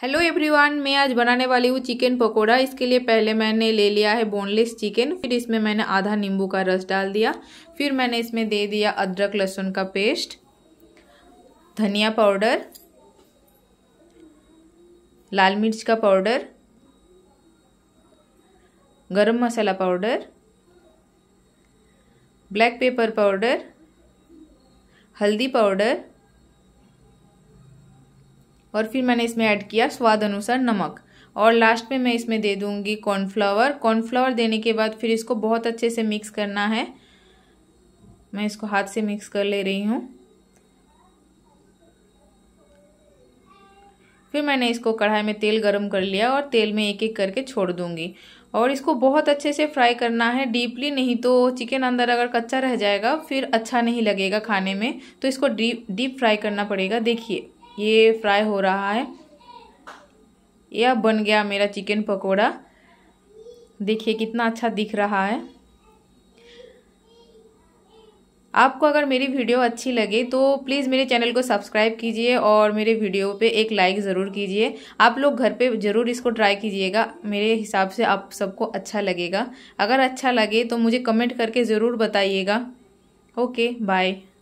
hello everyone मैं आज बनाने वाली हूँ चिकन पकोड़ा इसके लिए पहले मैंने ले लिया है बोनलेस चिकन फिर इसमें मैंने आधा नींबू का रस डाल दिया फिर मैंने इसमें दे दिया अदरक लहसुन का पेस्ट धनिया पाउडर लाल मिर्च का powder garam masala powder black pepper powder हल्दी पाउडर और फिर मैंने इसमें ऐड किया स्वाद अनुसार नमक और लास्ट में मैं इसमें दे दूंगी कॉर्नफ्लावर कॉर्नफ्लावर देने के बाद फिर इसको बहुत अच्छे से मिक्स करना है मैं इसको हाथ से मिक्स कर ले रही हूँ फिर मैंने इसको कढ़ाई में तेल गरम कर लिया और तेल में एक एक करके छोड़ दूंगी और इसको बहुत अच्छे से फ्राई करना है डीपली नहीं तो चिकन अंदर अगर कच्चा रह जाएगा फिर अच्छा नहीं लगेगा खाने में तो इसको डीप डीप फ्राई करना पड़ेगा देखिए ये फ्राई हो रहा है यह बन गया मेरा चिकन पकोड़ा देखिए कितना अच्छा दिख रहा है आपको अगर मेरी वीडियो अच्छी लगे तो प्लीज़ मेरे चैनल को सब्सक्राइब कीजिए और मेरे वीडियो पे एक लाइक ज़रूर कीजिए आप लोग घर पे ज़रूर इसको ट्राई कीजिएगा मेरे हिसाब से आप सबको अच्छा लगेगा अगर अच्छा लगे तो मुझे कमेंट करके ज़रूर बताइएगा ओके बाय